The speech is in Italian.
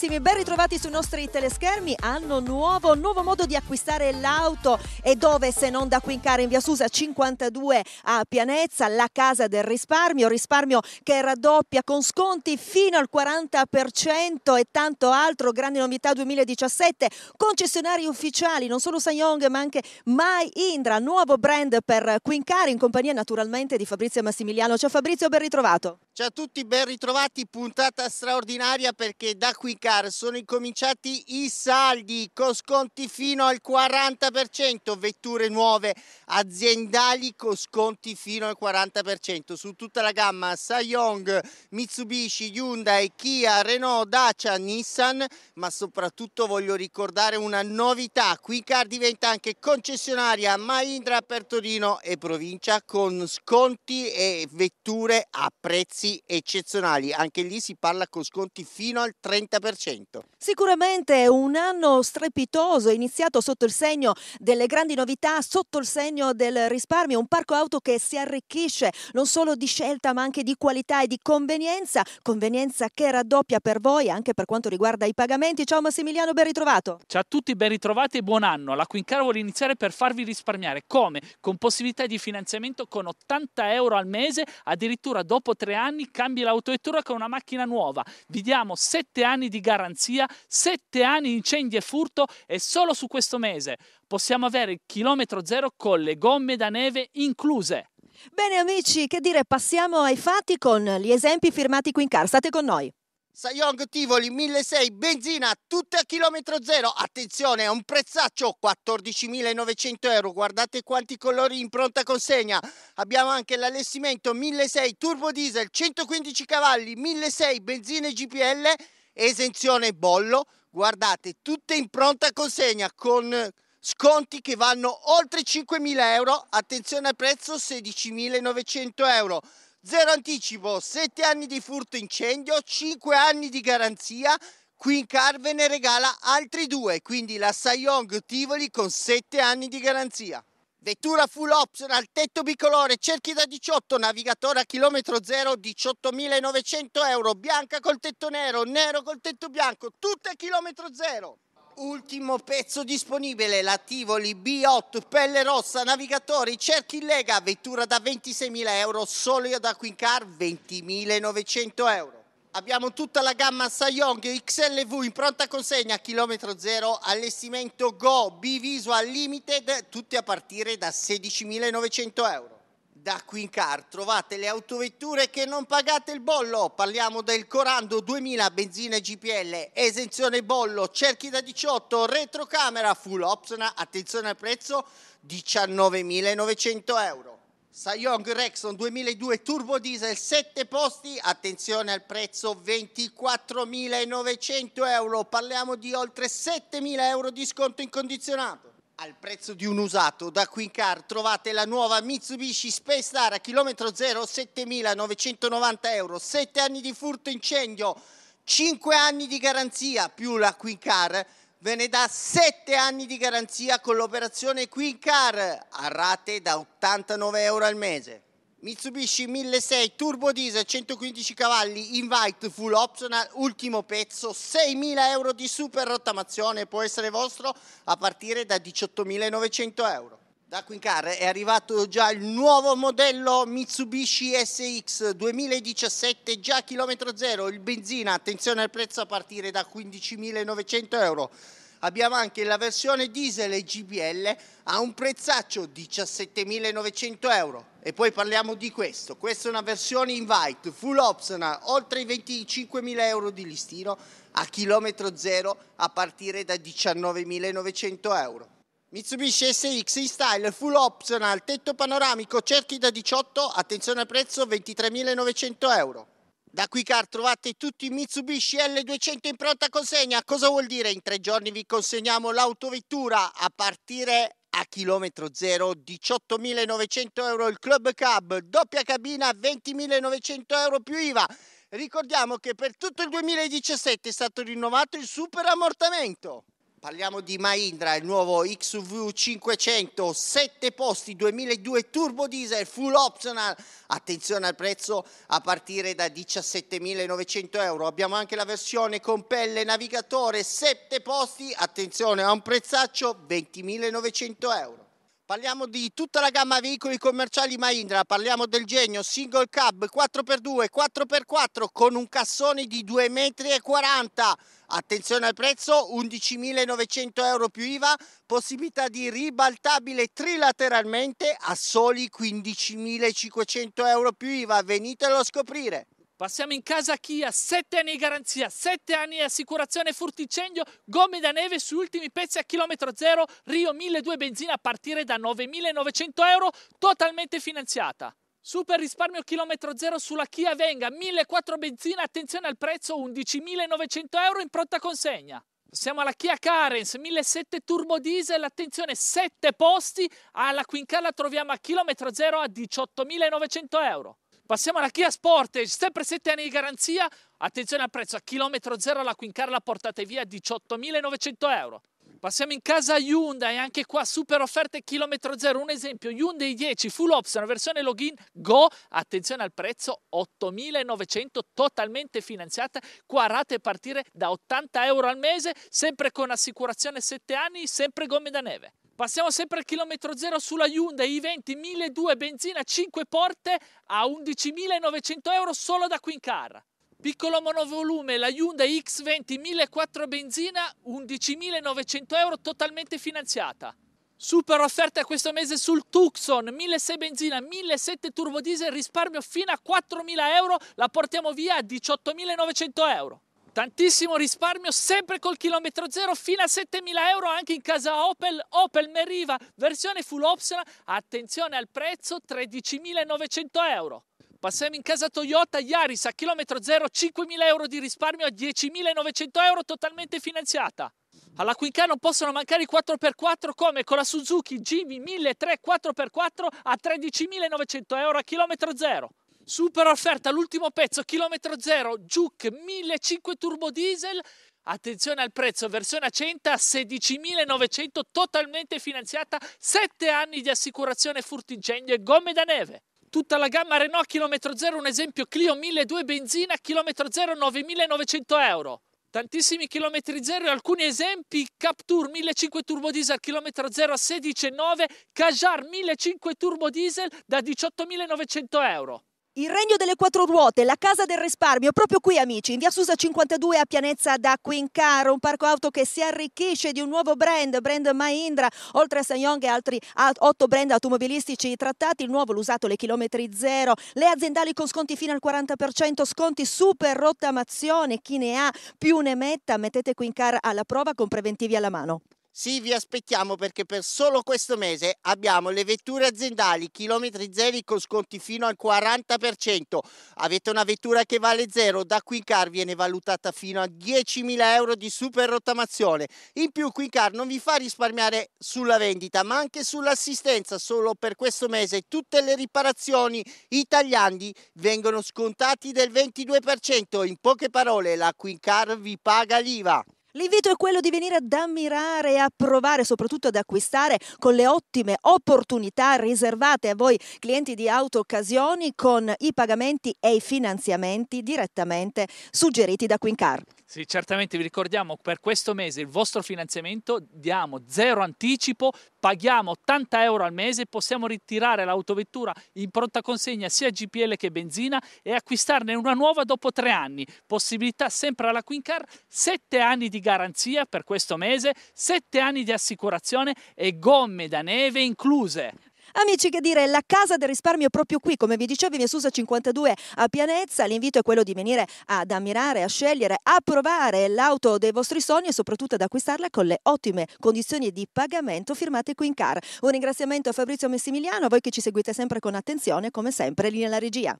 Carissimi, ben ritrovati sui nostri teleschermi. Anno nuovo, nuovo modo di acquistare l'auto e dove se non da Quincar in via Susa 52 a Pianezza, la casa del risparmio, risparmio che raddoppia con sconti fino al 40% e tanto altro, Grande novità 2017, concessionari ufficiali, non solo Sanyong ma anche Mai Indra, nuovo brand per Quincar in compagnia naturalmente di Fabrizio Massimiliano. Ciao Fabrizio, ben ritrovato. Ciao a tutti, ben ritrovati, puntata straordinaria perché da Quicar sono incominciati i saldi con sconti fino al 40%, vetture nuove aziendali con sconti fino al 40% su tutta la gamma Sayong, Mitsubishi, Hyundai, Kia, Renault, Dacia, Nissan, ma soprattutto voglio ricordare una novità, Quicar diventa anche concessionaria Mahindra per Torino e provincia con sconti e vetture a prezzi prezzi eccezionali, anche lì si parla con sconti fino al 30%. Sicuramente un anno strepitoso, iniziato sotto il segno delle grandi novità, sotto il segno del risparmio, un parco auto che si arricchisce non solo di scelta ma anche di qualità e di convenienza, convenienza che raddoppia per voi anche per quanto riguarda i pagamenti. Ciao Massimiliano, ben ritrovato. Ciao a tutti, ben ritrovati e buon anno. La Quincara vuole iniziare per farvi risparmiare. Come? Con possibilità di finanziamento con 80 euro al mese, addirittura dopo tre anni anni cambi l'autovettura con una macchina nuova. Vi diamo 7 anni di garanzia, 7 anni di incendi e furto e solo su questo mese possiamo avere il chilometro zero con le gomme da neve incluse. Bene amici, che dire, passiamo ai fatti con gli esempi firmati qui in car. State con noi. Sayong Tivoli 1.600 benzina tutta a chilometro zero, attenzione è un prezzaccio 14.900 euro, guardate quanti colori in pronta consegna, abbiamo anche l'allestimento 1.600 turbo diesel 115 cavalli 1.600 benzina e GPL, esenzione bollo, guardate tutte in pronta consegna con sconti che vanno oltre 5.000 euro, attenzione al prezzo 16.900 euro. Zero anticipo, 7 anni di furto incendio, 5 anni di garanzia, qui in Car ve ne regala altri due, quindi la Sayong Tivoli con 7 anni di garanzia. Vettura full optional, tetto bicolore, cerchi da 18, navigatore a chilometro zero, 18.900 euro, bianca col tetto nero, nero col tetto bianco, tutta a chilometro zero. Ultimo pezzo disponibile, la Tivoli B8, pelle rossa, navigatori, cerchi in lega, vettura da 26.000 euro, solo da Quincar 20.900 euro. Abbiamo tutta la gamma Sayong XLV in pronta consegna, chilometro zero, allestimento Go, B-Visual Limited, tutti a partire da 16.900 euro da Quincar trovate le autovetture che non pagate il bollo. Parliamo del Corando 2000 benzina GPL, esenzione bollo, cerchi da 18, retrocamera full option, attenzione al prezzo 19.900 euro. Sayong Rexon 2002 turbo diesel 7 posti, attenzione al prezzo 24.900 euro, parliamo di oltre 7.000 euro di sconto incondizionato. Al prezzo di un usato da Quincar trovate la nuova Mitsubishi Space Star a chilometro zero 7.990 euro, 7 anni di furto incendio, 5 anni di garanzia più la Quincar ve ne dà 7 anni di garanzia con l'operazione Quincar a rate da 89 euro al mese. Mitsubishi 1600 turbo diesel 115 cavalli invite full optional ultimo pezzo 6.000 euro di super rottamazione può essere vostro a partire da 18.900 euro da Quincar è arrivato già il nuovo modello Mitsubishi SX 2017 già a chilometro zero il benzina attenzione al prezzo a partire da 15.900 euro abbiamo anche la versione diesel e GPL a un prezzaccio 17.900 euro. E poi parliamo di questo. Questa è una versione invite, full optional, oltre i 25.000 euro di listino, a chilometro zero a partire da 19.900 euro. Mitsubishi SX in style full optional, tetto panoramico, cerchi da 18, attenzione al prezzo 23.900 euro. Da qui car trovate tutti i Mitsubishi L200 in pronta consegna. Cosa vuol dire? In tre giorni vi consegniamo l'autovettura a partire a chilometro zero 18.900 euro il Club Cab, doppia cabina 20.900 euro più IVA. Ricordiamo che per tutto il 2017 è stato rinnovato il super ammortamento. Parliamo di Mahindra, il nuovo XV 500, 7 posti, 2002 turbo diesel, full optional, attenzione al prezzo a partire da 17.900 euro. Abbiamo anche la versione con pelle navigatore, 7 posti, attenzione a un prezzaccio 20.900 euro. Parliamo di tutta la gamma veicoli commerciali Mahindra, parliamo del genio single cab 4x2, 4x4 con un cassone di 2,40 m. Attenzione al prezzo, 11.900 euro più IVA, possibilità di ribaltabile trilateralmente a soli 15.500 euro più IVA. Venitelo a scoprire. Passiamo in casa Kia, 7 anni di garanzia, 7 anni di assicurazione furticendio, gomme da neve su ultimi pezzi a chilometro zero, Rio 1200 benzina a partire da 9.900 euro, totalmente finanziata. Super risparmio chilometro zero sulla Kia Venga, 1.400 benzina, attenzione al prezzo, 11.900 euro in pronta consegna. Siamo alla Kia Carens 1.700 turbo diesel, attenzione 7 posti, alla Quincalla troviamo a chilometro zero a 18.900 euro. Passiamo alla Kia Sportage, sempre 7 anni di garanzia. Attenzione al prezzo, a chilometro zero la Quincarla portate via 18.900 euro. Passiamo in casa Hyundai, anche qua super offerte chilometro zero. Un esempio, Hyundai 10 full option, versione login Go, attenzione al prezzo 8.900, totalmente finanziata, qua rate a partire da 80 euro al mese, sempre con assicurazione 7 anni, sempre gomme da neve. Passiamo sempre al chilometro zero sulla Hyundai i20 1200 benzina 5 porte a 11.900 euro solo da Quincar. Piccolo monovolume, la Hyundai X20 1.400 benzina 11.900 euro totalmente finanziata. Super offerta questo mese sul Tucson, 1.600 benzina, 1.700 turbodiesel, risparmio fino a 4.000 euro, la portiamo via a 18.900 euro. Tantissimo risparmio sempre col chilometro zero fino a 7.000 euro anche in casa Opel. Opel Meriva, versione full option, attenzione al prezzo 13.900 euro. Passiamo in casa Toyota Yaris a chilometro zero 5.000 euro di risparmio a 10.900 euro totalmente finanziata. Alla Quinca non possono mancare i 4x4 come con la Suzuki GV 1300 4x4 a 13.900 euro a chilometro zero super offerta, l'ultimo pezzo, chilometro zero, Juke 1500 turbo diesel, Attenzione al prezzo, versione Acenta 16.900, totalmente finanziata, 7 anni di assicurazione furtincendio e gomme da neve. Tutta la gamma Renault chilometro zero, un esempio Clio 1200 benzina, chilometro zero 9.900 euro. Tantissimi chilometri zero e alcuni esempi, Captur 1500 turbo diesel, chilometro zero a 16.9, Kajar 1500 turbo diesel da 18.900 euro. Il regno delle quattro ruote, la casa del risparmio, proprio qui amici, in via Susa 52 a Pianezza da Quincaro, un parco auto che si arricchisce di un nuovo brand, brand Mahindra, oltre a Sanyong e altri otto brand automobilistici trattati, il nuovo, l'usato, le chilometri zero, le aziendali con sconti fino al 40%, sconti super rottamazione, chi ne ha più ne metta, mettete Quincar alla prova con preventivi alla mano. Sì, vi aspettiamo perché per solo questo mese abbiamo le vetture aziendali chilometri zero con sconti fino al 40%. Avete una vettura che vale zero, da Quincar viene valutata fino a 10.000 euro di super rottamazione. In più Quincar non vi fa risparmiare sulla vendita ma anche sull'assistenza. Solo per questo mese tutte le riparazioni italiani vengono scontati del 22%. In poche parole la Quincar vi paga l'IVA. L'invito è quello di venire ad ammirare e a provare, soprattutto ad acquistare con le ottime opportunità riservate a voi clienti di auto occasioni con i pagamenti e i finanziamenti direttamente suggeriti da Quincar. Sì, certamente vi ricordiamo per questo mese il vostro finanziamento diamo zero anticipo, paghiamo 80 euro al mese, possiamo ritirare l'autovettura in pronta consegna sia GPL che benzina e acquistarne una nuova dopo tre anni. Possibilità sempre alla Quincar, 7 anni di garanzia per questo mese, 7 anni di assicurazione e gomme da neve incluse. Amici, che dire, la casa del risparmio è proprio qui, come vi dicevo, via Susa 52 a Pianezza. L'invito è quello di venire ad ammirare, a scegliere, a provare l'auto dei vostri sogni e soprattutto ad acquistarla con le ottime condizioni di pagamento firmate qui in car. Un ringraziamento a Fabrizio Messimiliano, a voi che ci seguite sempre con attenzione, come sempre, linea nella regia.